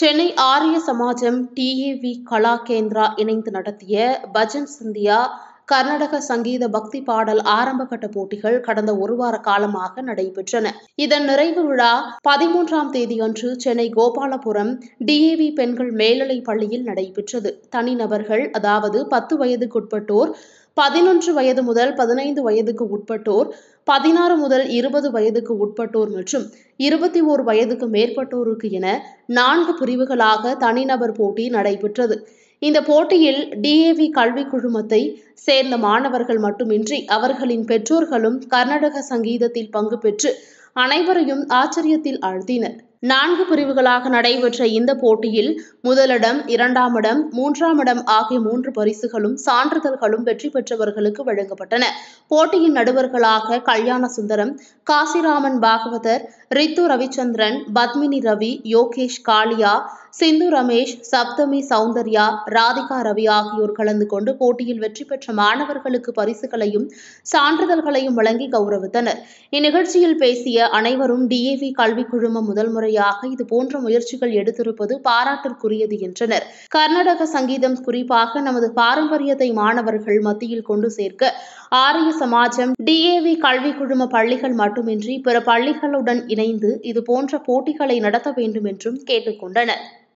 சென்னை ஆரிய சமாஜம் டிஏவி கலா கேந்திரா இணைந்து நடத்திய பஜன் சிந்தியா கர்நாடக சங்கீத பக்தி பாடல் ஆரம்பகட்ட போட்டிகள் கடந்த ஒரு வார காலமாக நடைபெற்றன இதன் நிறைவு விழா பதிமூன்றாம் தேதியன்று சென்னை கோபாலபுரம் டிஏவி பெண்கள் மேல்நிலை பள்ளியில் நடைபெற்றது தனிநபர்கள் அதாவது பத்து வயதுக்குட்பட்டோர் பதினொன்று வயது முதல் பதினைந்து வயதுக்கு உட்பட்டோர் பதினாறு முதல் இருபது வயதுக்கு உட்பட்டோர் மற்றும் இருபத்தி ஓர் வயதுக்கு மேற்பட்டோருக்கு என நான்கு பிரிவுகளாக தனிநபர் போட்டி நடைபெற்றது இந்த போட்டியில் டிஏவி கல்வி குழுமத்தை சேர்ந்த மாணவர்கள் மட்டுமின்றி அவர்களின் பெற்றோர்களும் கர்நாடக சங்கீதத்தில் பங்கு பெற்று அனைவரையும் ஆச்சரியத்தில் ஆழ்த்தினர் நான்கு பிரிவுகளாக நடைபெற்ற இந்த போட்டியில் முதலிடம் இரண்டாம் இடம் மூன்றாம் இடம் ஆகிய மூன்று பரிசுகளும் சான்றிதழ்களும் வெற்றி பெற்றவர்களுக்கு வழங்கப்பட்டன போட்டியின் நடுவர்களாக கல்யாண சுந்தரம் காசிராமன் பாகவதர் ரித்து ரவிச்சந்திரன் பத்மினி ரவி யோகேஷ் காளியா சிந்து ரமேஷ் சப்தமி சௌந்தர்யா ராதிகா ரவி ஆகியோர் கலந்து கொண்டு போட்டியில் வெற்றி பெற்ற மாணவர்களுக்கு பரிசுகளையும் சான்றிதழ்களையும் வழங்கி கௌரவித்தனர் இந்நிகழ்ச்சியில் பேசிய அனைவரும் டிஏவி கல்விக் குழுமம் முதல் முறையாக இதுபோன்ற முயற்சிகள் எடுத்திருப்பது பாராட்டிற்குரியது என்றனர் கர்நாடக சங்கீதம் குறிப்பாக நமது பாரம்பரியத்தை மாணவர்கள் மத்தியில் கொண்டு சேர்க்க ஆரிய சமாஜம் டிஏவி கல்விக் குழும பள்ளிகள் மட்டுமின்றி பிற பள்ளிகளுடன் இணைந்து இதுபோன்ற போட்டிகளை நடத்த வேண்டும் என்றும் கேட்டுக்கொண்டனர்